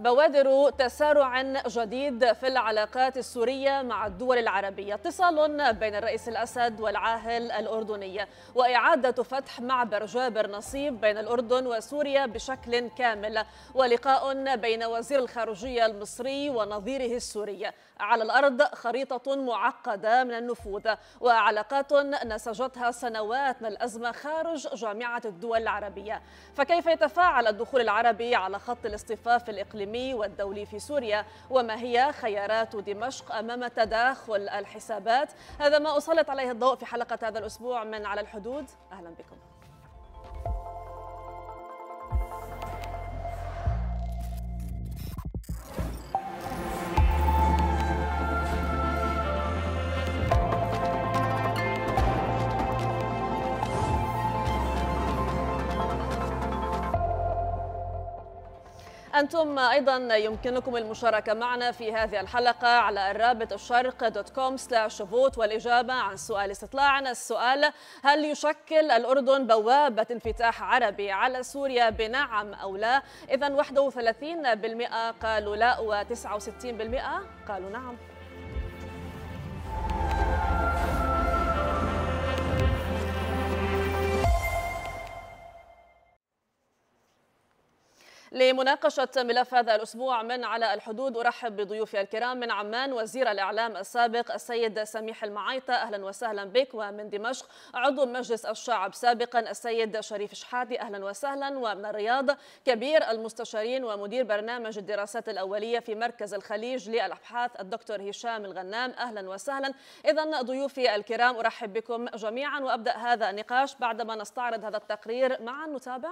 بوادر تسارع جديد في العلاقات السورية مع الدول العربية اتصال بين الرئيس الأسد والعاهل الأردني وإعادة فتح معبر جابر نصيب بين الأردن وسوريا بشكل كامل ولقاء بين وزير الخارجية المصري ونظيره السوري على الأرض خريطة معقدة من النفوذ وعلاقات نسجتها سنوات من الأزمة خارج جامعة الدول العربية فكيف يتفاعل الدخول العربي على خط الاصطفاف الإقليمي الإقليمي والدولي في سوريا وما هي خيارات دمشق أمام تداخل الحسابات هذا ما أسلط عليه الضوء في حلقة هذا الأسبوع من على الحدود أهلا بكم أنتم أيضا يمكنكم المشاركة معنا في هذه الحلقة على الرابط الشرق دوت كوم سلاش فوت والإجابة عن سؤال استطلاعنا السؤال هل يشكل الأردن بوابة انفتاح عربي على سوريا بنعم أو لا إذا 31% قالوا لا و69% قالوا نعم لمناقشة ملف هذا الأسبوع من على الحدود أرحب بضيوفي الكرام من عمان وزير الإعلام السابق السيد سميح المعيطة أهلا وسهلا بك ومن دمشق عضو مجلس الشعب سابقا السيد شريف شحادي أهلا وسهلا ومن الرياض كبير المستشارين ومدير برنامج الدراسات الأولية في مركز الخليج للأبحاث الدكتور هشام الغنام أهلا وسهلا إذا ضيوفي الكرام أرحب بكم جميعا وأبدأ هذا النقاش بعدما نستعرض هذا التقرير معا نتابع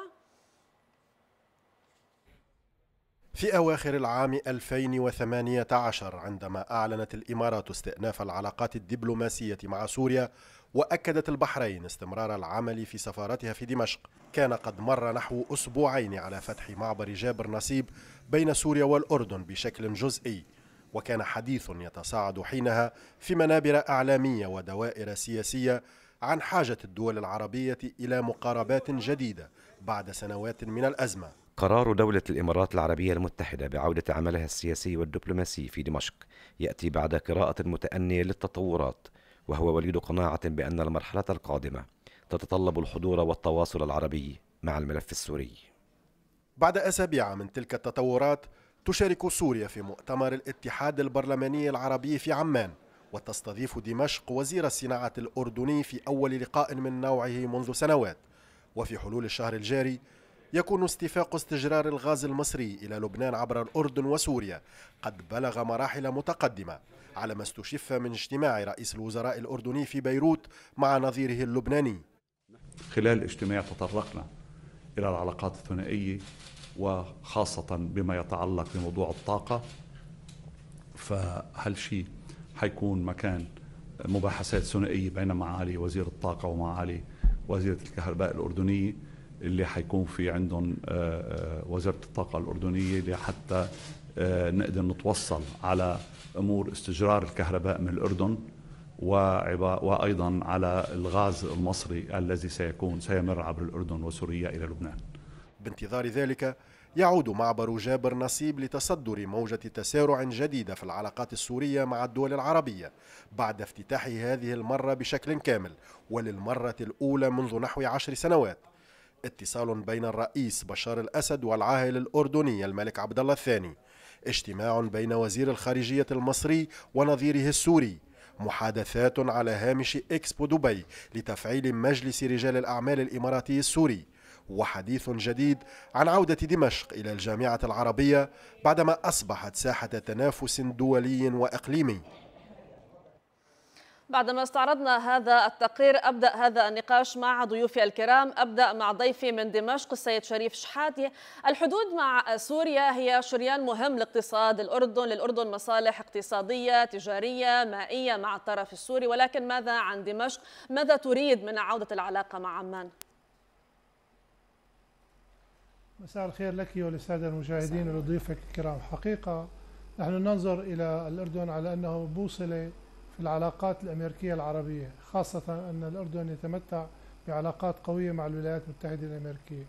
في أواخر العام 2018 عندما أعلنت الإمارات استئناف العلاقات الدبلوماسية مع سوريا وأكدت البحرين استمرار العمل في سفارتها في دمشق كان قد مر نحو أسبوعين على فتح معبر جابر نصيب بين سوريا والأردن بشكل جزئي وكان حديث يتصاعد حينها في منابر أعلامية ودوائر سياسية عن حاجة الدول العربية إلى مقاربات جديدة بعد سنوات من الأزمة قرار دولة الإمارات العربية المتحدة بعودة عملها السياسي والدبلوماسي في دمشق يأتي بعد قراءة متأنية للتطورات وهو وليد قناعة بأن المرحلة القادمة تتطلب الحضور والتواصل العربي مع الملف السوري بعد أسابيع من تلك التطورات تشارك سوريا في مؤتمر الاتحاد البرلماني العربي في عمان وتستضيف دمشق وزير الصناعة الأردني في أول لقاء من نوعه منذ سنوات وفي حلول الشهر الجاري يكون استفاق استجرار الغاز المصري إلى لبنان عبر الأردن وسوريا قد بلغ مراحل متقدمة على ما استشف من اجتماع رئيس الوزراء الأردني في بيروت مع نظيره اللبناني خلال الاجتماع تطرقنا إلى العلاقات الثنائية وخاصة بما يتعلق بموضوع الطاقة فهل شيء حيكون مكان مباحثات ثنائية بين معالي وزير الطاقة ومعالي وزيرة الكهرباء الأردنية اللي حيكون في عندهم آه، آه، وزاره الطاقه الاردنيه لحتى آه، نقدر نتوصل على امور استجرار الكهرباء من الاردن وايضا على الغاز المصري الذي سيكون سيمر عبر الاردن وسوريا الى لبنان. بانتظار ذلك يعود معبر جابر نصيب لتصدر موجة تسارع جديدة في العلاقات السورية مع الدول العربية بعد افتتاحه هذه المرة بشكل كامل وللمرة الأولى منذ نحو عشر سنوات اتصال بين الرئيس بشار الأسد والعاهل الأردني الملك عبد الله الثاني اجتماع بين وزير الخارجية المصري ونظيره السوري محادثات على هامش إكسبو دبي لتفعيل مجلس رجال الأعمال الإماراتي السوري وحديث جديد عن عودة دمشق إلى الجامعة العربية بعدما أصبحت ساحة تنافس دولي وإقليمي بعدما استعرضنا هذا التقرير أبدأ هذا النقاش مع ضيوفي الكرام أبدأ مع ضيفي من دمشق السيد شريف شحاتي الحدود مع سوريا هي شريان مهم لاقتصاد الأردن للأردن مصالح اقتصادية تجارية مائية مع الطرف السوري ولكن ماذا عن دمشق ماذا تريد من عودة العلاقة مع عمان مساء الخير لك وللسادة المشاهدين ولضيوفك الكرام حقيقة نحن ننظر إلى الأردن على أنه بوصلة في العلاقات الأمريكية العربية خاصة أن الأردن يتمتع بعلاقات قوية مع الولايات المتحدة الأمريكية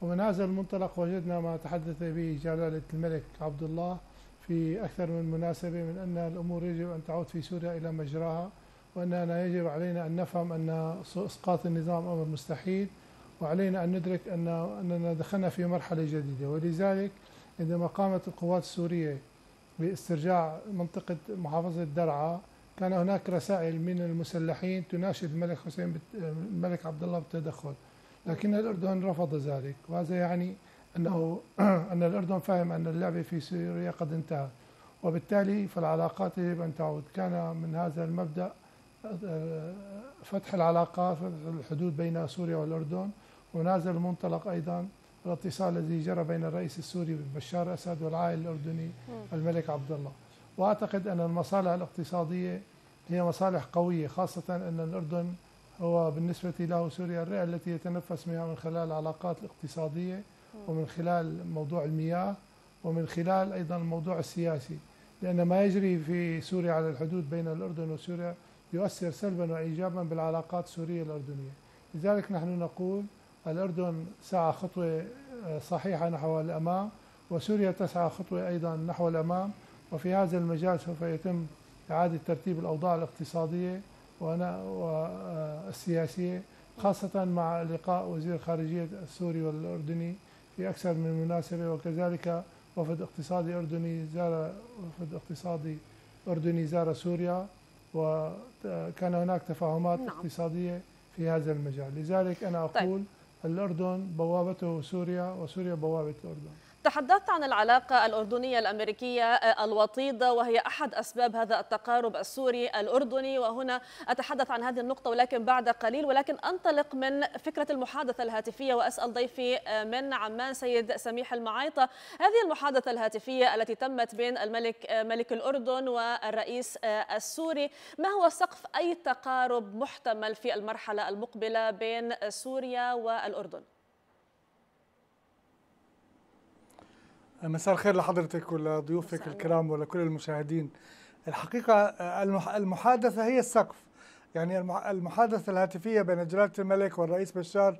ومن هذا المنطلق وجدنا ما تحدث به جلالة الملك عبد الله في أكثر من مناسبة من أن الأمور يجب أن تعود في سوريا إلى مجراها وأننا يجب علينا أن نفهم أن إسقاط النظام أمر مستحيل وعلينا أن ندرك أن أننا دخلنا في مرحلة جديدة ولذلك عندما قامت القوات السورية باسترجاع منطقة محافظة درعا كان هناك رسائل من المسلحين تناشد الملك حسين الملك عبد الله بالتدخل لكن الأردن رفض ذلك وهذا يعني أنه أن الأردن فهم أن اللعبة في سوريا قد انتهت وبالتالي فالعلاقات يجب أن تعود كان من هذا المبدأ آه، فتح العلاقات فتح الحدود بين سوريا والأردن ومن هذا المنطلق أيضا الاتصال الذي جرى بين الرئيس السوري بشار أسد والعائل الأردني الملك عبد الله وأعتقد أن المصالح الاقتصادية هي مصالح قوية خاصة أن الأردن هو بالنسبة له سوريا الرئة التي يتنفس منها من خلال العلاقات الاقتصادية ومن خلال موضوع المياه ومن خلال أيضا الموضوع السياسي لأن ما يجري في سوريا على الحدود بين الأردن وسوريا يؤثر سلبا وإيجابا بالعلاقات السورية الأردنية لذلك نحن نقول الأردن سعى خطوة صحيحة نحو الأمام وسوريا تسعى خطوة أيضا نحو الأمام وفي هذا المجال سوف يتم إعادة ترتيب الأوضاع الاقتصادية والسياسية خاصة مع لقاء وزير الخارجية السوري والأردني في أكثر من مناسبة وكذلك وفد اقتصادي أردني زار وفد اقتصادي أردني زار سوريا وكان هناك تفاهمات نعم. اقتصادية في هذا المجال لذلك أنا طيب. أقول طيب. الأردن بوابته سوريا وسوريا بوابة الأردن تحدثت عن العلاقة الأردنية الأمريكية آه، الوطيدة وهي أحد أسباب هذا التقارب السوري الأردني وهنا أتحدث عن هذه النقطة ولكن بعد قليل ولكن أنطلق من فكرة المحادثة الهاتفية وأسأل ضيفي آه، من عمان سيد سميح المعايطة هذه المحادثة الهاتفية التي تمت بين الملك آه، ملك الأردن والرئيس السوري ما هو سقف أي تقارب محتمل في المرحلة المقبلة بين سوريا والأردن؟ مساء الخير لحضرتك ولضيوفك الكرام ولكل المشاهدين الحقيقة المحادثة هي السقف يعني المحادثة الهاتفية بين جلالة الملك والرئيس بشار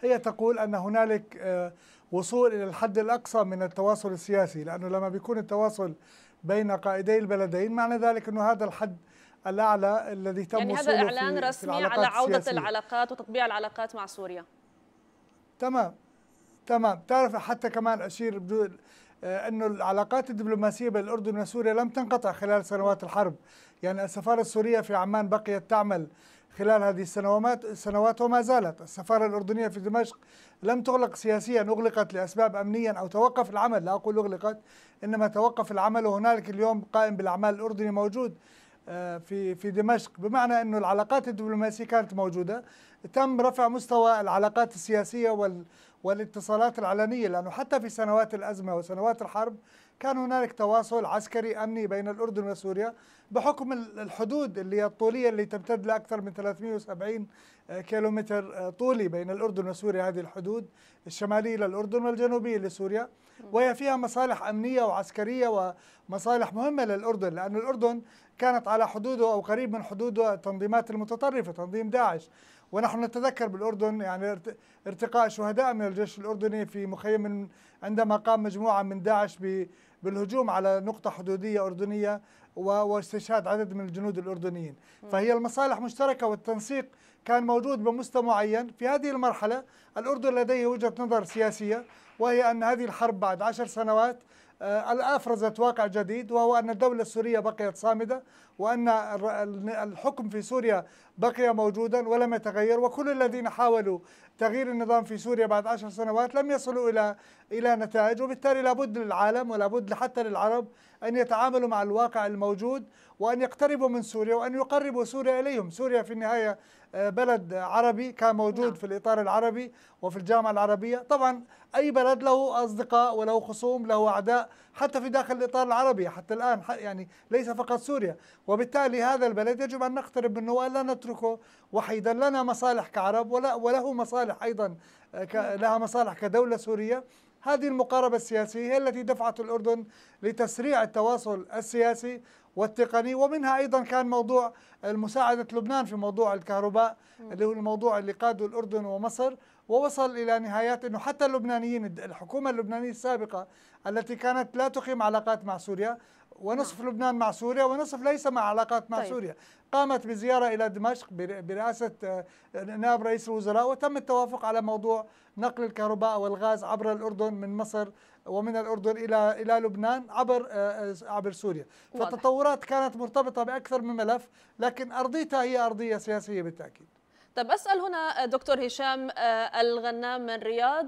هي تقول أن هنالك آه، وصول إلى الحد الأقصى من التواصل السياسي لأنه لما بيكون التواصل بين قائدي البلدين معنى ذلك أنه هذا الحد الأعلى الذي تم يعني هذا إعلان رسمي على عودة السياسية. العلاقات وتطبيع العلاقات مع سوريا تمام تمام تعرف حتى كمان أشير بدون آه، أن العلاقات الدبلوماسية بين الأردن وسوريا لم تنقطع خلال سنوات الحرب يعني السفارة السورية في عمان بقيت تعمل خلال هذه السنوات سنوات وما زالت السفارة الأردنية في دمشق لم تغلق سياسيا أغلقت لأسباب أمنية أو توقف العمل لا أقول أغلقت إنما توقف العمل وهنالك اليوم قائم بالأعمال الأردني موجود آه، في في دمشق بمعنى أن العلاقات الدبلوماسية كانت موجودة تم رفع مستوى العلاقات السياسية وال والاتصالات العلنية لأنه حتى في سنوات الأزمة وسنوات الحرب كان هنالك تواصل عسكري أمني بين الأردن وسوريا بحكم الحدود اللي الطولية اللي تمتد لأكثر من 370 آه، كيلومتر آه، طولي بين الأردن وسوريا هذه الحدود الشمالية للأردن والجنوبية لسوريا وهي فيها مصالح أمنية وعسكرية ومصالح مهمة للأردن لأن الأردن كانت على حدوده أو قريب من حدوده التنظيمات المتطرفة تنظيم داعش ونحن نتذكر بالأردن يعني ارتقاء شهداء من الجيش الأردني في مخيم عندما قام مجموعة من داعش بالهجوم على نقطة حدودية أردنية واستشهاد عدد من الجنود الأردنيين فهي المصالح مشتركة والتنسيق كان موجود بمستوى معين في هذه المرحلة الأردن لديه وجهة نظر سياسية وهي أن هذه الحرب بعد عشر سنوات آه، أفرزت واقع جديد وهو أن الدولة السورية بقيت صامدة وأن الحكم في سوريا بقي موجودا ولم يتغير وكل الذين حاولوا تغيير النظام في سوريا بعد عشر سنوات لم يصلوا إلى إلى نتائج وبالتالي لابد للعالم ولابد حتى للعرب أن يتعاملوا مع الواقع الموجود وأن يقتربوا من سوريا وأن يقربوا سوريا إليهم سوريا في النهاية آه، بلد عربي كان موجود نعم. في الإطار العربي وفي الجامعة العربية طبعا أي بلد له أصدقاء وله خصوم له أعداء حتى في داخل الإطار العربي حتى الآن يعني ليس فقط سوريا وبالتالي هذا البلد يجب أن نقترب منه لا نتركه وحيدا لنا مصالح كعرب ولا وله مصالح أيضا آه، نعم. لها مصالح كدولة سورية هذه المقاربة السياسية هي التي دفعت الأردن لتسريع التواصل السياسي والتقني ومنها أيضا كان موضوع مساعدة لبنان في موضوع الكهرباء اللي هو الموضوع اللي قاده الأردن ومصر ووصل إلى نهايات أنه حتى اللبنانيين الحكومة اللبنانية السابقة التي كانت لا تقيم علاقات مع سوريا ونصف نعم. لبنان مع سوريا ونصف ليس مع علاقات مع طيب. سوريا قامت بزيارة إلى دمشق برئاسة آه، نائب رئيس الوزراء وتم التوافق على موضوع نقل الكهرباء والغاز عبر الأردن من مصر ومن الأردن إلى إلى لبنان عبر آه، آه، عبر سوريا فالتطورات كانت مرتبطة بأكثر من ملف لكن أرضيتها هي أرضية سياسية بالتأكيد طب أسأل هنا دكتور هشام الغنام من رياض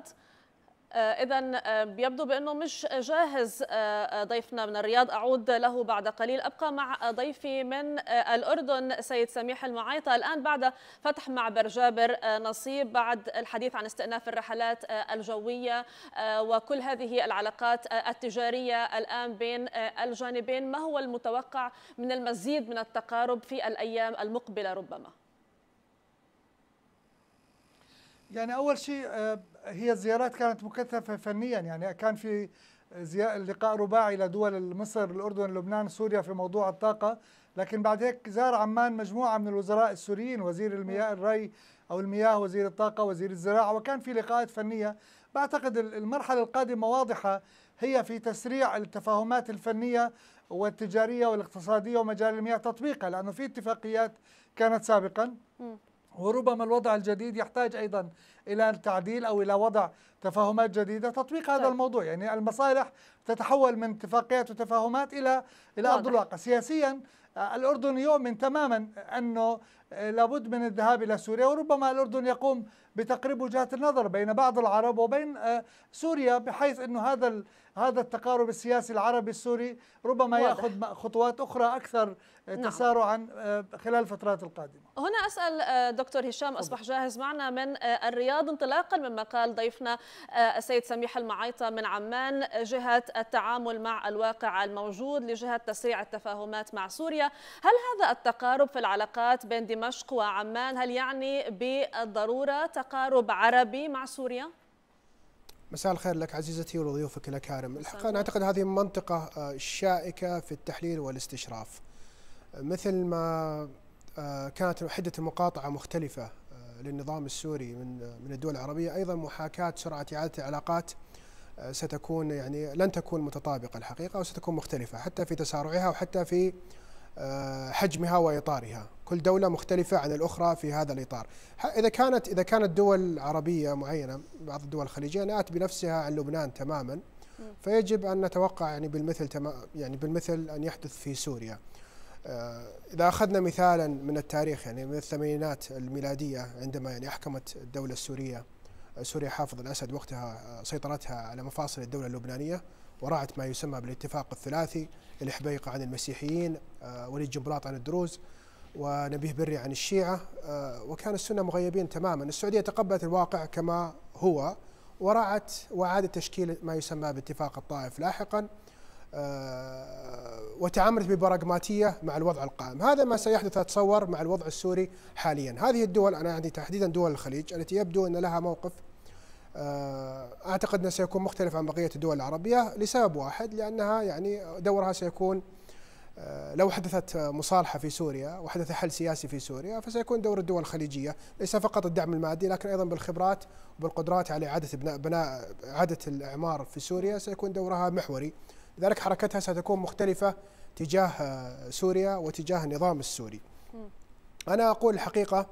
آه، إذا آه، يبدو بأنه مش جاهز آه، ضيفنا من الرياض أعود له بعد قليل أبقى مع ضيفي من الأردن سيد سميح المعيطة الآن بعد فتح معبر جابر نصيب بعد الحديث عن استئناف الرحلات الجوية وكل هذه العلاقات التجارية الآن بين الجانبين ما هو المتوقع من المزيد من التقارب في الأيام المقبلة ربما؟ يعني أول شيء هي الزيارات كانت مكثفه فنيا يعني كان في لقاء رباعي لدول مصر الاردن لبنان سوريا في موضوع الطاقه لكن بعد هيك زار عمان مجموعه من الوزراء السوريين وزير المياه الري او المياه وزير الطاقه وزير الزراعه وكان في لقاءات فنيه بعتقد المرحله القادمه واضحه هي في تسريع التفاهمات الفنيه والتجاريه والاقتصاديه ومجال المياه تطبيقها لانه في اتفاقيات كانت سابقا وربما الوضع الجديد يحتاج أيضا إلى التعديل أو إلى وضع تفاهمات جديدة تطبيق هذا طيب. الموضوع يعني المصالح تتحول من اتفاقيات وتفاهمات إلى إلى أرض الواقع سياسيا آه، الأردن يؤمن تماما أنه لابد من الذهاب إلى سوريا وربما الأردن يقوم بتقريب وجهات النظر بين بعض العرب وبين آه، سوريا بحيث أنه هذا هذا التقارب السياسي العربي السوري ربما واضح. ياخذ خطوات أخرى أكثر آه، نعم. تسارعا نعم. خلال الفترات القادمة هنا أسأل دكتور هشام أصبح جاهز معنا من الرياض انطلاقا مما قال ضيفنا السيد سميح المعيطة من عمان جهة التعامل مع الواقع الموجود لجهة تسريع التفاهمات مع سوريا هل هذا التقارب في العلاقات بين دمشق دمشق وعمان هل يعني بالضرورة تقارب عربي مع سوريا؟ مساء الخير لك عزيزتي ولضيوفك الأكارم الحقيقة أنا أعتقد هذه منطقة آه، شائكة في التحليل والاستشراف آه، مثل ما آه، كانت حدة المقاطعة مختلفة للنظام السوري من من الدول العربية أيضا محاكاة سرعة إعادة العلاقات ستكون يعني لن تكون متطابقة الحقيقة وستكون مختلفة حتى في تسارعها وحتى في آه، حجمها واطارها كل دوله مختلفه عن الاخرى في هذا الاطار اذا كانت اذا كانت دول عربيه معينه بعض الدول الخليجيه نأت بنفسها عن لبنان تماما فيجب ان نتوقع يعني بالمثل يعني بالمثل ان يحدث في سوريا آه، اذا اخذنا مثالا من التاريخ يعني من الثمانينات الميلاديه عندما يعني احكمت الدوله السوريه سوريا حافظ الاسد وقتها آه، سيطرتها على مفاصل الدوله اللبنانيه ورعت ما يسمى بالاتفاق الثلاثي الحبيقة عن المسيحيين آه، وليد جنبلاط عن الدروز ونبيه بري عن الشيعة آه، وكان السنة مغيبين تماما السعودية تقبلت الواقع كما هو ورعت وعادت تشكيل ما يسمى باتفاق الطائف لاحقا آه، وتعاملت ببراغماتية مع الوضع القائم هذا ما سيحدث أتصور مع الوضع السوري حاليا هذه الدول أنا عندي تحديدا دول الخليج التي يبدو أن لها موقف آه، اعتقد انه سيكون مختلف عن بقيه الدول العربيه لسبب واحد لانها يعني دورها سيكون آه، لو حدثت مصالحه في سوريا وحدث حل سياسي في سوريا فسيكون دور الدول الخليجيه ليس فقط الدعم المادي لكن ايضا بالخبرات وبالقدرات على اعاده بناء, بناء اعاده الاعمار في سوريا سيكون دورها محوري لذلك حركتها ستكون مختلفه تجاه آه، سوريا وتجاه النظام السوري. انا اقول الحقيقه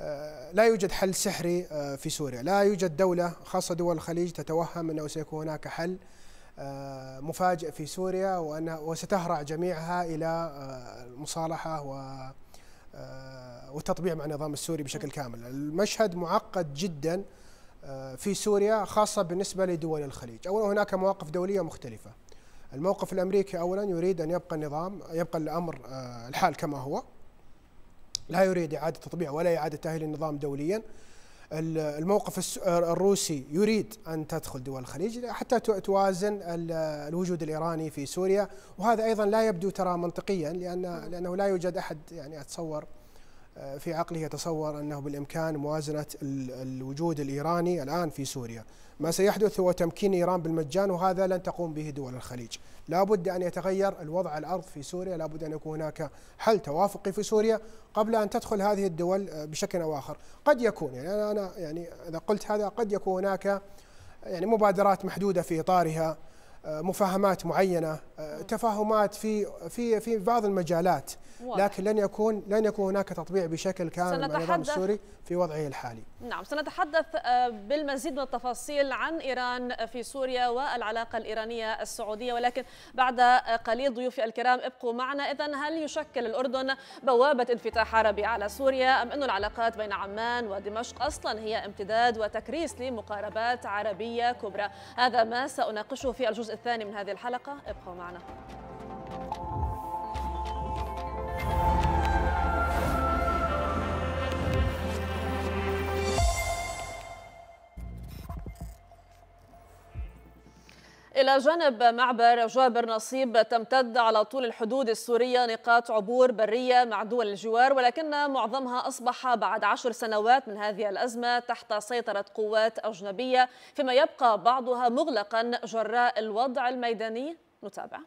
آه، لا يوجد حل سحري آه، في سوريا لا يوجد دولة خاصة دول الخليج تتوهم أنه سيكون هناك حل آه، مفاجئ في سوريا وأنها وستهرع جميعها إلى المصالحة و والتطبيع مع النظام السوري بشكل كامل المشهد معقد جدا في سوريا خاصة بالنسبة لدول الخليج أولا هناك مواقف دولية مختلفة الموقف الأمريكي أولا يريد أن يبقى النظام يبقى الأمر الحال كما هو لا يريد إعادة تطبيع ولا إعادة تأهيل النظام دوليا الموقف الروسي يريد أن تدخل دول الخليج حتى توازن الوجود الإيراني في سوريا وهذا أيضا لا يبدو ترى منطقيا لأن لأنه لا يوجد أحد يعني أتصور آه، في عقله يتصور أنه بالإمكان موازنة الوجود الإيراني الآن في سوريا ما سيحدث هو تمكين إيران بالمجان وهذا لن تقوم به دول الخليج لا بد أن يتغير الوضع الأرض في سوريا لا بد أن يكون هناك حل توافقي في سوريا قبل أن تدخل هذه الدول آه، بشكل أو آخر قد يكون يعني أنا يعني إذا قلت هذا قد يكون هناك يعني مبادرات محدودة في إطارها مفاهمات معينه تفاهمات في في في بعض المجالات لكن لن يكون لن يكون هناك تطبيع بشكل كامل مع النظام السوري في وضعه الحالي. نعم سنتحدث آه، بالمزيد من التفاصيل عن ايران في سوريا والعلاقه الايرانيه السعوديه ولكن بعد آه، قليل ضيوفي الكرام ابقوا معنا اذا هل يشكل الاردن بوابه انفتاح عربي على سوريا ام ان العلاقات بين عمان ودمشق اصلا هي امتداد وتكريس لمقاربات عربيه كبرى؟ هذا ما ساناقشه في الجزء الجزء الثاني من هذه الحلقة ابقوا معنا إلى جانب معبر جابر نصيب تمتد على طول الحدود السورية نقاط عبور برية مع دول الجوار ولكن معظمها أصبح بعد عشر سنوات من هذه الأزمة تحت سيطرة قوات أجنبية فيما يبقى بعضها مغلقا جراء الوضع الميداني نتابع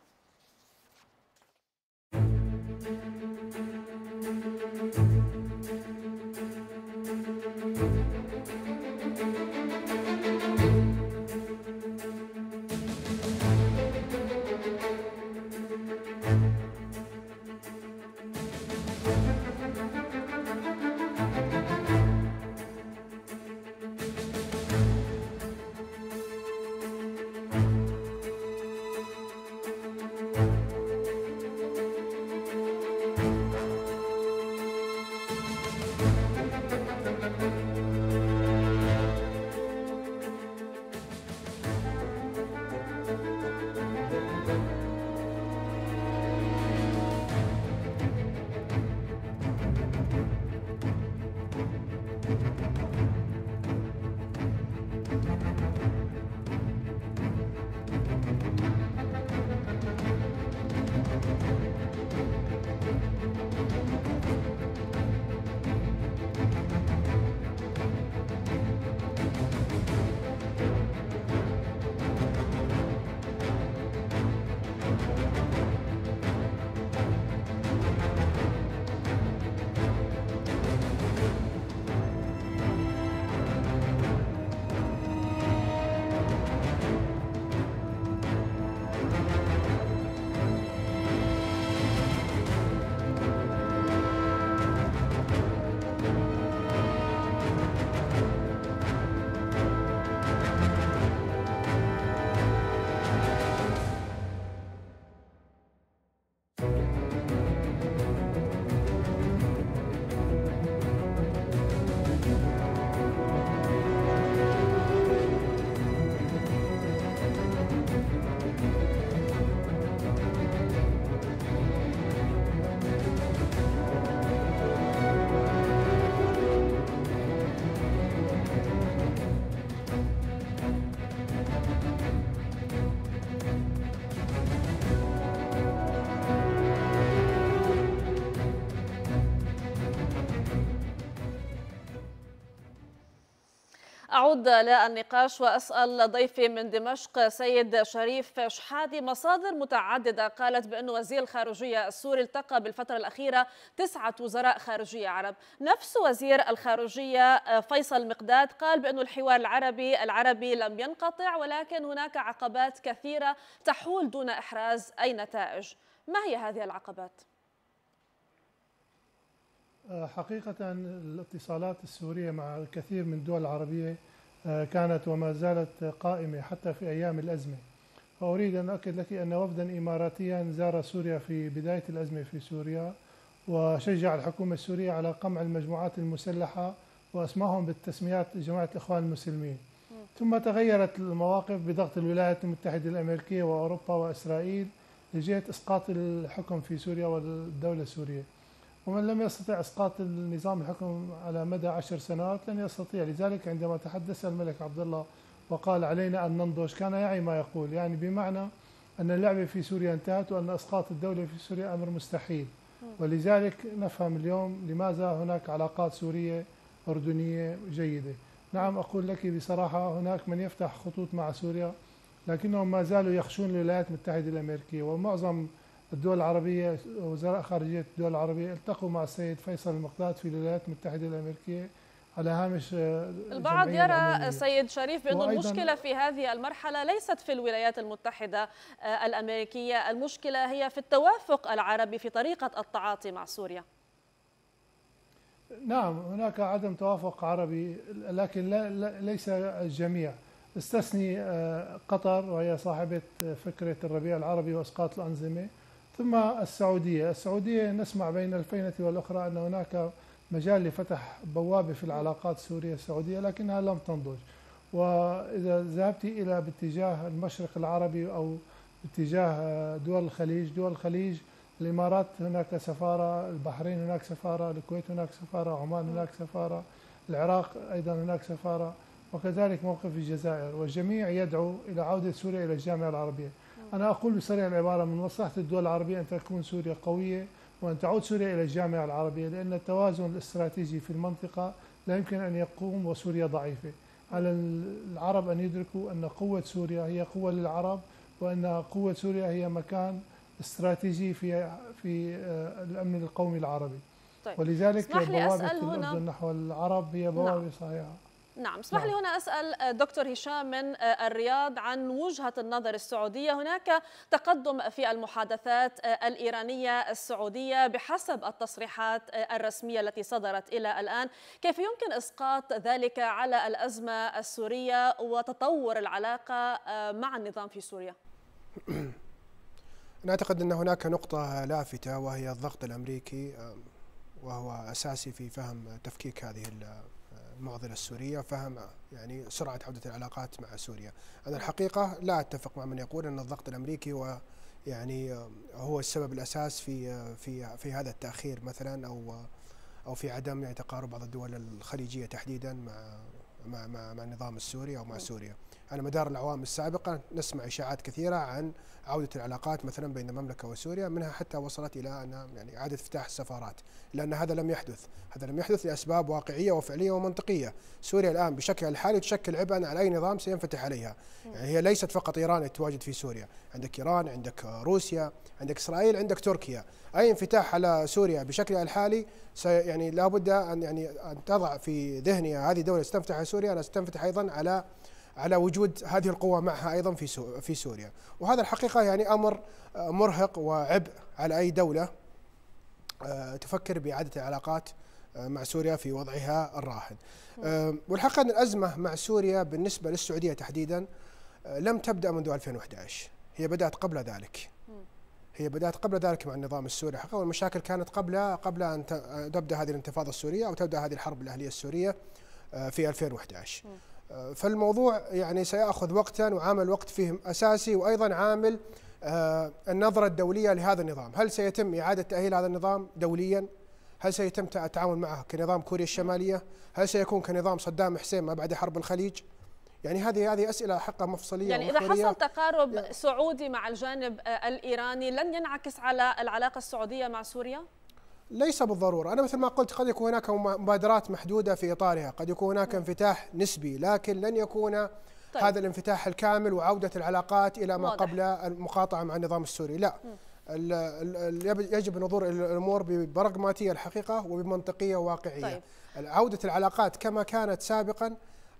أعود للنقاش وأسأل ضيفي من دمشق سيد شريف شحادي مصادر متعددة قالت بأن وزير الخارجية السوري التقى بالفترة الأخيرة تسعة وزراء خارجية عرب نفس وزير الخارجية فيصل مقداد قال بأن الحوار العربي العربي لم ينقطع ولكن هناك عقبات كثيرة تحول دون إحراز أي نتائج ما هي هذه العقبات؟ حقيقة الاتصالات السورية مع الكثير من الدول العربية آه، كانت وما زالت قائمة حتى في أيام الأزمة وأريد أن أؤكد لك أن وفدا إماراتيا زار سوريا في بداية الأزمة في سوريا وشجع الحكومة السورية على قمع المجموعات المسلحة وأسماهم بالتسميات جماعة الإخوان المسلمين ثم تغيرت المواقف بضغط الولايات المتحدة الأمريكية وأوروبا وإسرائيل لجهة إسقاط الحكم في سوريا والدولة السورية ومن لم يستطع إسقاط النظام الحكم على مدى عشر سنوات لن يستطيع لذلك عندما تحدث الملك عبد الله وقال علينا أن ننضج كان يعي ما يقول يعني بمعنى أن اللعبة في سوريا انتهت وأن إسقاط الدولة في سوريا أمر مستحيل ولذلك نفهم اليوم لماذا هناك علاقات سورية أردنية جيدة نعم أقول لك بصراحة هناك من يفتح خطوط مع سوريا لكنهم ما زالوا يخشون الولايات المتحدة الأمريكية ومعظم الدول العربية وزراء خارجية الدول العربية التقوا مع السيد فيصل المقداد في الولايات المتحدة الأمريكية على هامش آه، البعض يرى العمومية. سيد شريف بأن المشكلة في هذه المرحلة ليست في الولايات المتحدة آه، الأمريكية المشكلة هي في التوافق العربي في طريقة التعاطي مع سوريا نعم هناك عدم توافق عربي لكن لا, لا ليس الجميع استثني آه، قطر وهي صاحبة فكرة الربيع العربي وإسقاط الأنظمة ثم السعودية السعودية نسمع بين الفينة والأخرى أن هناك مجال لفتح بوابة في العلاقات السورية السعودية لكنها لم تنضج وإذا ذهبت إلى باتجاه المشرق العربي أو باتجاه دول الخليج دول الخليج الإمارات هناك سفارة البحرين هناك سفارة الكويت هناك سفارة عمان هناك سفارة العراق أيضا هناك سفارة وكذلك موقف الجزائر والجميع يدعو إلى عودة سوريا إلى الجامعة العربية أنا أقول بسريع العبارة من مصلحة الدول العربية أن تكون سوريا قوية وأن تعود سوريا إلى الجامعة العربية لأن التوازن الاستراتيجي في المنطقة لا يمكن أن يقوم وسوريا ضعيفة على العرب أن يدركوا أن قوة سوريا هي قوة للعرب وأن قوة سوريا هي مكان استراتيجي في في آه، الأمن القومي العربي طيب. ولذلك بوابة الأردن نحو العرب هي نعم. بوابة نعم. صحيحة نعم اسمح لي نعم. هنا أسأل آه، دكتور هشام من آه، الرياض عن وجهة النظر السعودية هناك تقدم في المحادثات آه، الإيرانية السعودية بحسب التصريحات الرسمية التي صدرت إلى الآن كيف يمكن إسقاط ذلك على الأزمة السورية وتطور العلاقة مع النظام في سوريا نعتقد أعتقد أن هناك نقطة لافتة وهي الضغط الأمريكي وهو أساسي في فهم تفكيك هذه المعضله السوريه فهم يعني سرعه عوده العلاقات مع سوريا. انا الحقيقه لا اتفق مع من يقول ان الضغط الامريكي و يعني هو السبب الاساس في في في هذا التاخير مثلا او او في عدم يعني تقارب بعض الدول الخليجيه تحديدا مع مع, مع النظام السوري او مع نعم. سوريا. على مدار الاعوام السابقة نسمع إشاعات كثيرة عن عودة العلاقات مثلا بين المملكة وسوريا منها حتى وصلت إلى أن يعني إعادة افتتاح السفارات لأن هذا لم يحدث هذا لم يحدث لأسباب واقعية وفعلية ومنطقية سوريا الآن بشكلها الحالي تشكل عبئا على أي نظام سينفتح عليها يعني هي ليست فقط إيران تتواجد في سوريا عندك إيران عندك روسيا عندك إسرائيل عندك تركيا أي انفتاح على سوريا بشكلها الحالي يعني لابد أن يعني أن تضع في ذهنها هذه دولة ستنفتح على سوريا أنا ستنفتح أيضا على على وجود هذه القوة معها ايضا في في سوريا، وهذا الحقيقه يعني امر آه، مرهق وعبء على اي دوله آه، تفكر باعاده العلاقات آه، مع سوريا في وضعها الراهن. والحقيقه ان الازمه مع سوريا بالنسبه للسعوديه تحديدا لم تبدا منذ 2011 هي بدات قبل ذلك هي بدات قبل ذلك مع النظام السوري حقيقه والمشاكل كانت قبل قبل ان تبدا هذه الانتفاضه السوريه او تبدا هذه الحرب الاهليه السوريه في 2011 فالموضوع يعني سيأخذ وقتا وعامل وقت فيه أساسي وأيضا عامل آه، النظرة الدولية لهذا النظام هل سيتم إعادة تأهيل هذا النظام دوليا هل سيتم التعامل معه كنظام كوريا الشمالية هل سيكون كنظام صدام حسين ما بعد حرب الخليج يعني هذه هذه اسئله حقها مفصليه يعني اذا حصل تقارب سعودي مع الجانب آه، الايراني لن ينعكس على العلاقه السعوديه مع سوريا؟ ليس بالضرورة أنا مثل ما قلت قد يكون هناك مبادرات محدودة في إطارها قد يكون هناك نعم. انفتاح نسبي لكن لن يكون طيب. هذا الانفتاح الكامل وعودة العلاقات إلى ما واضح. قبل المقاطعة مع النظام السوري لا الـ يجب النظر الى الامور ببراغماتيه الحقيقه وبمنطقيه واقعيه. طيب. عوده العلاقات كما كانت سابقا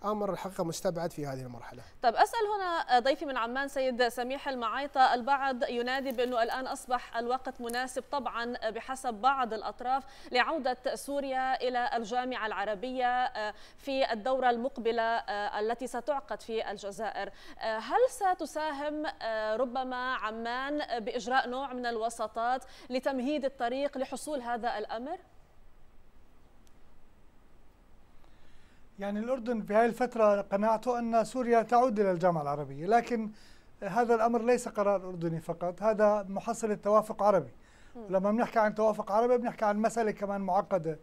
امر الحقيقه مستبعد في هذه المرحله. طيب اسال هنا ضيفي من عمان سيد سميح المعايطه، البعض ينادي بانه الان اصبح الوقت مناسب طبعا بحسب بعض الاطراف لعوده سوريا الى الجامعه العربيه آه، في الدوره المقبله آه، التي ستعقد في الجزائر. آه، هل ستساهم ربما عمان باجراء نوع من الوساطات لتمهيد الطريق لحصول هذا الامر؟ يعني الأردن في هذه الفترة قناعته أن سوريا تعود إلى الجامعة العربية لكن هذا الأمر ليس قرار أردني فقط هذا محصلة توافق عربي لما بنحكي عن توافق عربي بنحكي عن مسألة كمان معقدة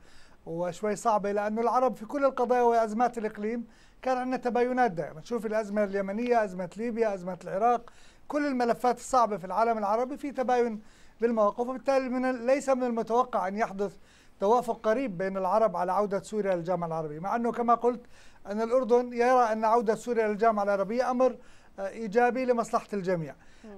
وشوي صعبة لأنه العرب في كل القضايا وأزمات الإقليم كان عندنا تباينات دائما تشوف الأزمة اليمنية أزمة ليبيا أزمة العراق كل الملفات الصعبة في العالم العربي في تباين بالمواقف وبالتالي من ليس من المتوقع أن يحدث توافق قريب بين العرب على عودة سوريا للجامعة العربية مع أنه كما قلت أن الأردن يرى أن عودة سوريا للجامعة العربية أمر آه، إيجابي لمصلحة الجميع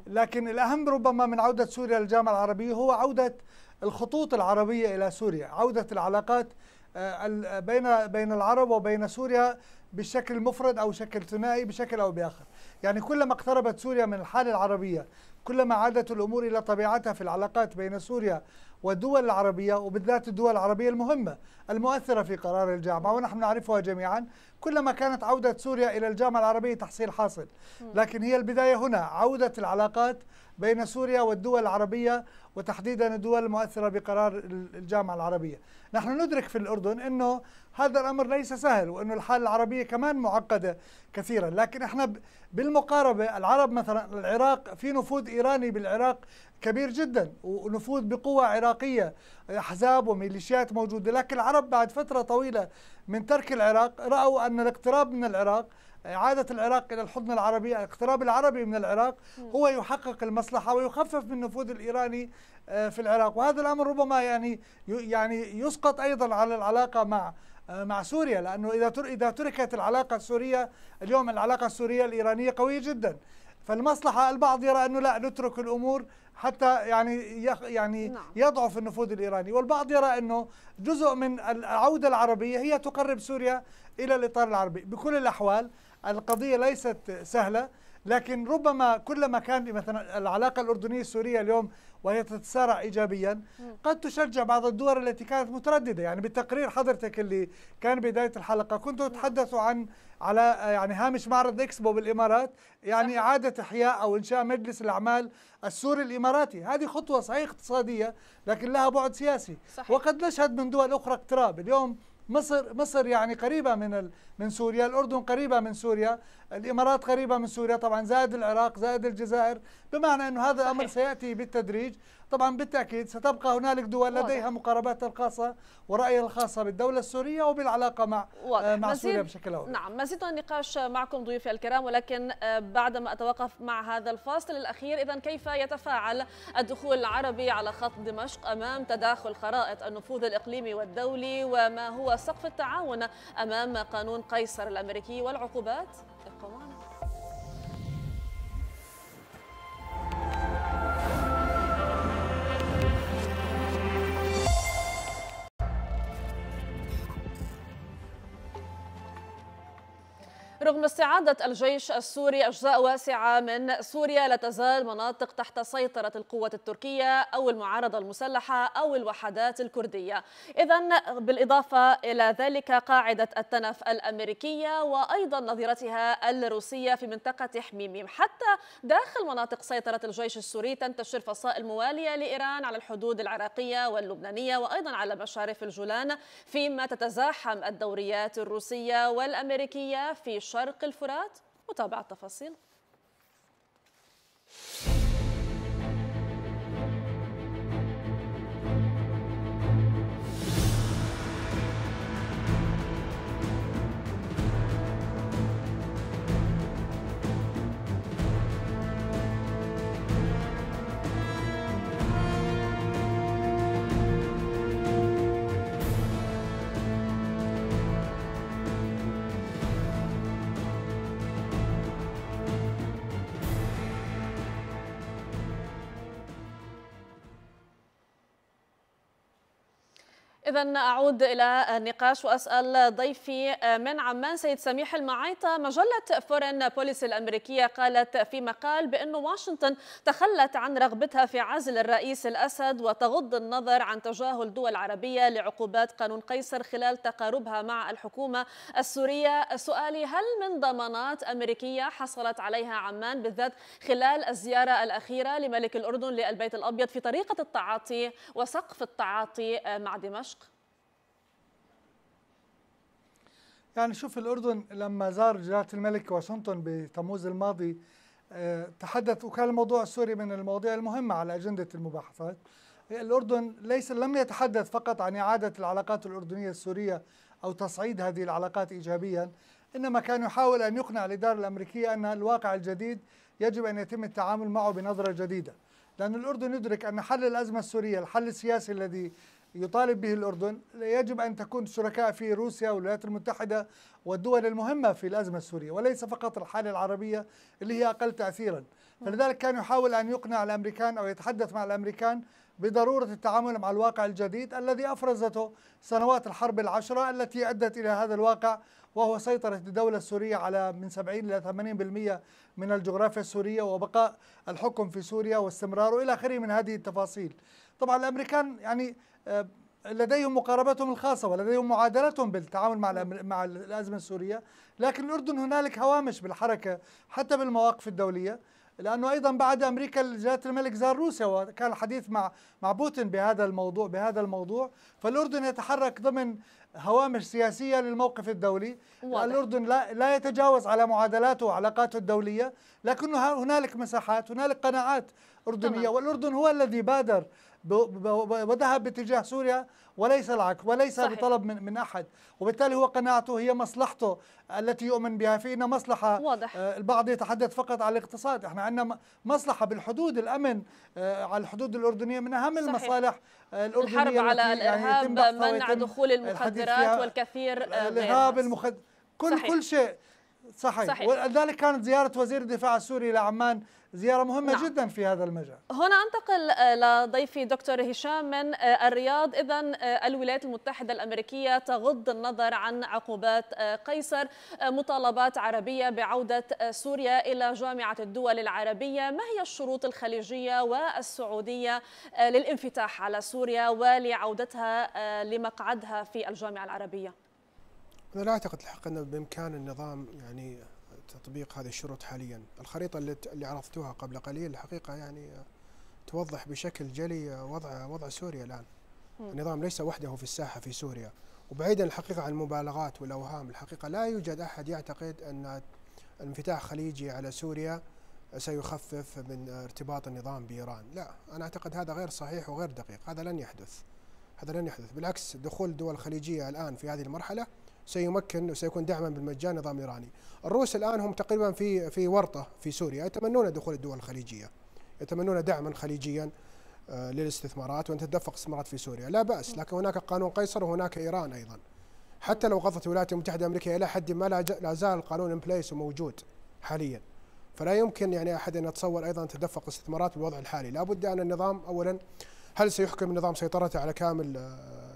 لكن الأهم ربما من عودة سوريا للجامعة العربية هو عودة الخطوط العربية إلى سوريا عودة العلاقات آه، بين بين العرب وبين سوريا بشكل مفرد أو بشكل ثنائي بشكل أو بآخر يعني كلما اقتربت سوريا من الحالة العربية كلما عادت الأمور إلى طبيعتها في العلاقات بين سوريا والدول العربية وبالذات الدول العربية المهمة المؤثرة في قرار الجامعة ونحن نعرفها جميعا كلما كانت عودة سوريا إلى الجامعة العربية تحصيل حاصل لكن هي البداية هنا عودة العلاقات بين سوريا والدول العربية وتحديدا الدول المؤثرة بقرار الجامعة العربية نحن ندرك في الأردن أنه هذا الأمر ليس سهل وأنه الحالة العربية كمان معقدة كثيرا لكن احنا بالمقاربة العرب مثلا العراق في نفوذ إيراني بالعراق كبير جدا ونفوذ بقوة عراقية أحزاب وميليشيات موجودة لكن العرب بعد فترة طويلة من ترك العراق رأوا أن الاقتراب من العراق إعادة العراق إلى الحضن العربي الاقتراب العربي من العراق هو يحقق المصلحة ويخفف من النفوذ الإيراني آه، في العراق وهذا الأمر ربما يعني يعني يسقط أيضا على العلاقة مع آه، مع سوريا لأنه إذا إذا تركت العلاقة السورية اليوم العلاقة السورية الإيرانية قوية جدا فالمصلحة البعض يرى أنه لا نترك الأمور حتى يعني يعني نعم. يضعف النفوذ الإيراني والبعض يرى أنه جزء من العودة العربية هي تقرب سوريا إلى الإطار العربي بكل الأحوال القضية ليست سهلة لكن ربما كلما كان مثلا العلاقة الأردنية السورية اليوم وهي تتسارع إيجابيا قد تشجع بعض الدول التي كانت مترددة يعني بالتقرير حضرتك اللي كان بداية الحلقة كنتوا تتحدثوا عن على يعني هامش معرض إكسبو بالإمارات يعني إعادة إحياء أو إنشاء مجلس الأعمال السوري الإماراتي هذه خطوة صحيح اقتصادية لكن لها بعد سياسي صحيح. وقد نشهد من دول أخرى اقتراب اليوم مصر مصر يعني قريبة من من سوريا الأردن قريبة من سوريا الإمارات قريبة من سوريا طبعا زائد العراق زائد الجزائر بمعنى أنه هذا الأمر سيأتي بالتدريج طبعا بالتأكيد ستبقى هنالك دول لديها مقارباتها الخاصة ورأي الخاصة بالدولة السورية وبالعلاقة مع واضح. آه، مع سوريا بشكل أول نعم مزيد النقاش معكم ضيوفي الكرام ولكن آه، بعدما أتوقف مع هذا الفاصل الأخير إذا كيف يتفاعل الدخول العربي على خط دمشق أمام تداخل خرائط النفوذ الإقليمي والدولي وما هو سقف التعاون أمام قانون قيصر الأمريكي والعقوبات معنا رغم استعادة الجيش السوري أجزاء واسعة من سوريا لا تزال مناطق تحت سيطرة القوة التركية أو المعارضة المسلحة أو الوحدات الكردية إذا بالإضافة إلى ذلك قاعدة التنف الأمريكية وأيضا نظيرتها الروسية في منطقة حميميم حتى داخل مناطق سيطرة الجيش السوري تنتشر فصائل موالية لإيران على الحدود العراقية واللبنانية وأيضا على مشارف الجولان فيما تتزاحم الدوريات الروسية والأمريكية في شرق الفرات وتابع التفاصيل إذا أعود إلى النقاش وأسأل ضيفي من عمان سيد سميح المعيطة مجلة فورن بوليس الأمريكية قالت في مقال بأن واشنطن تخلت عن رغبتها في عزل الرئيس الأسد وتغض النظر عن تجاهل دول عربية لعقوبات قانون قيصر خلال تقاربها مع الحكومة السورية سؤالي هل من ضمانات أمريكية حصلت عليها عمان بالذات خلال الزيارة الأخيرة لملك الأردن للبيت الأبيض في طريقة التعاطي وسقف التعاطي مع دمشق يعني شوف الأردن لما زار جلالة الملك واشنطن بتموز الماضي آه، تحدث وكان الموضوع السوري من المواضيع المهمة على أجندة المباحثات الأردن ليس لم يتحدث فقط عن إعادة العلاقات الأردنية السورية أو تصعيد هذه العلاقات إيجابيا إنما كان يحاول أن يقنع الإدارة الأمريكية أن الواقع الجديد يجب أن يتم التعامل معه بنظرة جديدة لأن الأردن يدرك أن حل الأزمة السورية الحل السياسي الذي يطالب به الأردن يجب أن تكون شركاء في روسيا والولايات المتحدة والدول المهمة في الأزمة السورية وليس فقط الحالة العربية اللي هي أقل تأثيرا فلذلك كان يحاول أن يقنع الأمريكان أو يتحدث مع الأمريكان بضرورة التعامل مع الواقع الجديد الذي أفرزته سنوات الحرب العشرة التي أدت إلى هذا الواقع وهو سيطرة الدولة السورية على من 70 إلى 80% من الجغرافيا السورية وبقاء الحكم في سوريا واستمراره إلى آخره من هذه التفاصيل طبعا الأمريكان يعني آه، لديهم مقاربتهم الخاصه ولديهم معادلتهم بالتعامل مع مع الازمه السوريه، لكن الاردن هنالك هوامش بالحركه حتى بالمواقف الدوليه، لانه ايضا بعد امريكا جلاله الملك زار روسيا وكان الحديث مع مع بوتين بهذا الموضوع بهذا الموضوع، فالاردن يتحرك ضمن هوامش سياسيه للموقف الدولي، الاردن لا لا يتجاوز على معادلاته وعلاقاته الدوليه، لكنه هنالك مساحات، هنالك قناعات اردنيه، طبعا. والاردن هو الذي بادر وذهب باتجاه سوريا وليس العكس وليس صحيح. بطلب من من احد وبالتالي هو قناعته هي مصلحته التي يؤمن بها في ان مصلحه واضح. آه، البعض يتحدث فقط على الاقتصاد احنا عندنا مصلحه بالحدود الامن آه، على الحدود الاردنيه من اهم صحيح. المصالح آه، الاردنيه الحرب على يعني الارهاب يعني منع دخول المخدرات والكثير الارهاب المخدر كل صحيح. كل شيء صحيح, صحيح. ولذلك كانت زياره وزير الدفاع السوري لعمان زيارة مهمة نعم. جدا في هذا المجال هنا أنتقل آه، لضيفي دكتور هشام من آه، الرياض إذا آه، الولايات المتحدة الأمريكية تغض النظر عن عقوبات قيصر مطالبات عربية بعودة سوريا إلى جامعة الدول العربية ما هي الشروط الخليجية والسعودية للانفتاح على سوريا ولعودتها لمقعدها في الجامعة العربية أنا لا أعتقد الحق أنه بإمكان النظام يعني تطبيق هذه الشروط حاليا الخريطة اللي عرضتوها قبل قليل الحقيقة يعني توضح بشكل جلي وضع وضع سوريا الآن النظام ليس وحده في الساحة في سوريا وبعيدا الحقيقة عن المبالغات والأوهام الحقيقة لا يوجد أحد يعتقد أن انفتاح خليجي على سوريا سيخفف من ارتباط النظام بإيران لا أنا أعتقد هذا غير صحيح وغير دقيق هذا لن يحدث هذا لن يحدث بالعكس دخول الدول الخليجية الآن في هذه المرحلة سيمكن وسيكون دعما بالمجان نظام ايراني. الروس الان هم تقريبا في في ورطه في سوريا يتمنون دخول الدول الخليجيه. يتمنون دعما خليجيا آه، للاستثمارات وان تتدفق استثمارات في سوريا، لا باس لكن هناك قانون قيصر وهناك ايران ايضا. حتى لو غضت الولايات المتحده الامريكيه الى حد ما لا زال القانون ان بليس وموجود حاليا. فلا يمكن يعني احد ان يتصور ايضا تدفق استثمارات بالوضع الحالي، لابد ان النظام اولا هل سيحكم النظام سيطرته على كامل آه،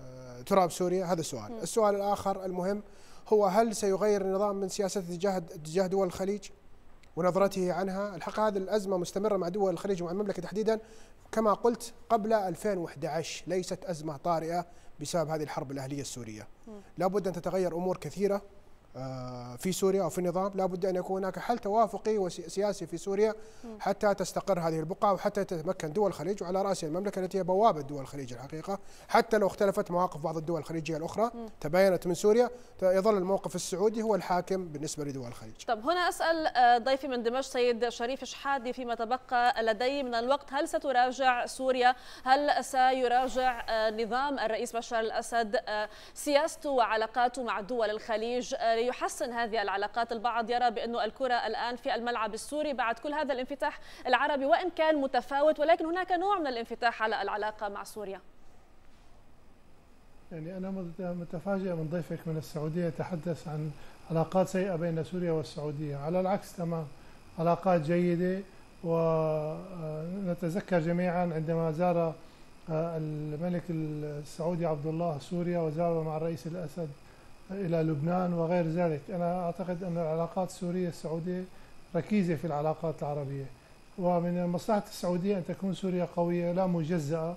تراب سوريا هذا سؤال م. السؤال الآخر المهم هو هل سيغير النظام من سياسة تجاه تجاه دول الخليج ونظرته عنها الحق هذه الأزمة مستمرة مع دول الخليج ومع المملكة تحديدا كما قلت قبل 2011 ليست أزمة طارئة بسبب هذه الحرب الأهلية السورية م. لابد أن تتغير أمور كثيرة آه، في سوريا او في النظام لابد ان يكون هناك حل توافقي وسياسي في سوريا حتى تستقر هذه البقعه وحتى تتمكن دول الخليج وعلى راسها المملكه التي هي بوابه دول الخليج الحقيقه حتى لو اختلفت مواقف بعض الدول الخليجيه الاخرى تباينت من سوريا يظل الموقف السعودي هو الحاكم بالنسبه لدول الخليج. طب هنا اسال آه، ضيفي من دمشق سيد شريف شحادي فيما تبقى لدي من الوقت هل ستراجع سوريا؟ هل سيراجع آه، نظام الرئيس بشار الاسد سياسته وعلاقاته مع دول الخليج يحسن هذه العلاقات البعض يرى بأنه الكرة الآن في الملعب السوري بعد كل هذا الانفتاح العربي وإن كان متفاوت ولكن هناك نوع من الانفتاح على العلاقة مع سوريا يعني أنا متفاجئ من ضيفك من السعودية يتحدث عن علاقات سيئة بين سوريا والسعودية على العكس تمام علاقات جيدة ونتذكر جميعا عندما زار الملك السعودي عبد الله سوريا وزار مع الرئيس الأسد إلى لبنان وغير ذلك أنا أعتقد أن العلاقات السورية السعودية ركيزة في العلاقات العربية ومن مصلحة السعودية أن تكون سوريا قوية لا مجزأة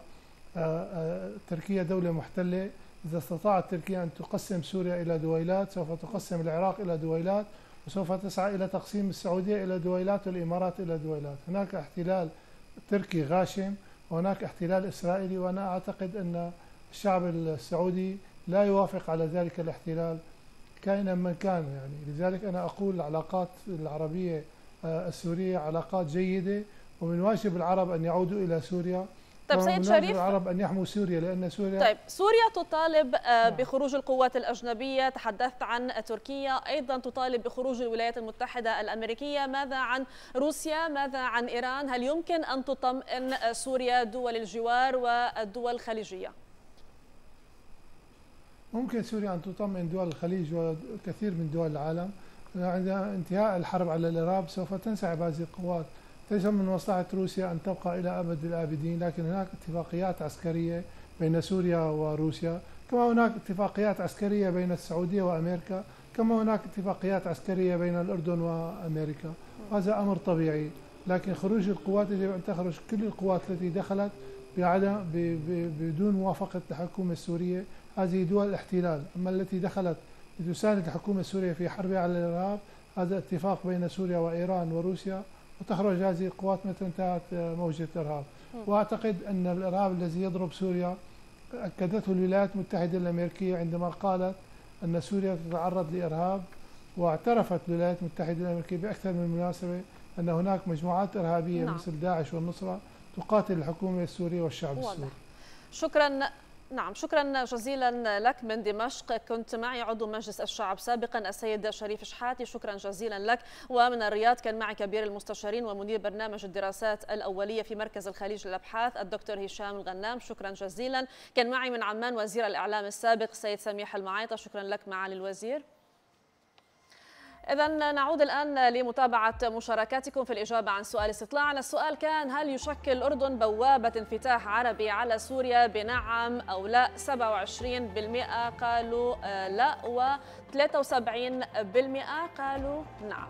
آه، آه، تركيا دولة محتلة إذا استطاعت تركيا أن تقسم سوريا إلى دويلات سوف تقسم العراق إلى دويلات وسوف تسعى إلى تقسيم السعودية إلى دويلات والإمارات إلى دويلات هناك احتلال تركي غاشم وهناك احتلال إسرائيلي وأنا أعتقد أن الشعب السعودي لا يوافق على ذلك الاحتلال كائنا من كان يعني لذلك أنا أقول العلاقات العربية آه، السورية علاقات جيدة ومن واجب العرب أن يعودوا إلى سوريا طيب سيد شريف العرب ان يحموا سوريا لان سوريا طيب سوريا تطالب آه، نعم. بخروج القوات الاجنبيه تحدثت عن تركيا ايضا تطالب بخروج الولايات المتحده الامريكيه ماذا عن روسيا ماذا عن ايران هل يمكن ان تطمئن سوريا دول الجوار والدول الخليجيه ممكن سوريا أن تطمئن دول الخليج وكثير من دول العالم عند انتهاء الحرب على الإرهاب سوف تنسحب هذه القوات ليس من مصلحة روسيا أن تبقى إلى أبد الآبدين لكن هناك اتفاقيات عسكرية بين سوريا وروسيا كما هناك اتفاقيات عسكرية بين السعودية وأمريكا كما هناك اتفاقيات عسكرية بين الأردن وأمريكا هذا أمر طبيعي لكن خروج القوات يجب أن تخرج كل القوات التي دخلت بدون موافقة الحكومة السورية هذه دول الاحتلال أما التي دخلت لتساند الحكومة السورية في حربها على الإرهاب هذا اتفاق بين سوريا وإيران وروسيا وتخرج هذه القوات متى انتهت آه، موجة الإرهاب وأعتقد أن الإرهاب الذي يضرب سوريا أكدته الولايات المتحدة الأمريكية عندما قالت أن سوريا تتعرض لإرهاب واعترفت الولايات المتحدة الأمريكية بأكثر من مناسبة أن هناك مجموعات إرهابية نعم. مثل داعش والنصرة تقاتل الحكومة السورية والشعب واضح. السوري شكرا نعم شكرا جزيلا لك من دمشق كنت معي عضو مجلس الشعب سابقا السيد شريف شحاتي شكرا جزيلا لك ومن الرياض كان معي كبير المستشارين ومدير برنامج الدراسات الأولية في مركز الخليج للأبحاث الدكتور هشام الغنام شكرا جزيلا كان معي من عمان وزير الإعلام السابق السيد سميح المعايطة شكرا لك معالي الوزير إذا نعود الآن لمتابعة مشاركاتكم في الإجابة عن سؤال استطلاعنا، السؤال كان هل يشكل الأردن بوابة انفتاح عربي على سوريا بنعم أو لا؟ 27% قالوا آه، لا و73% قالوا نعم.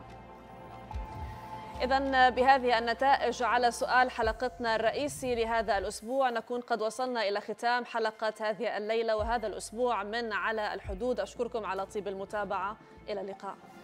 إذا بهذه النتائج على سؤال حلقتنا الرئيسي لهذا الأسبوع نكون قد وصلنا إلى ختام حلقة هذه الليلة وهذا الأسبوع من على الحدود أشكركم على طيب المتابعة إلى اللقاء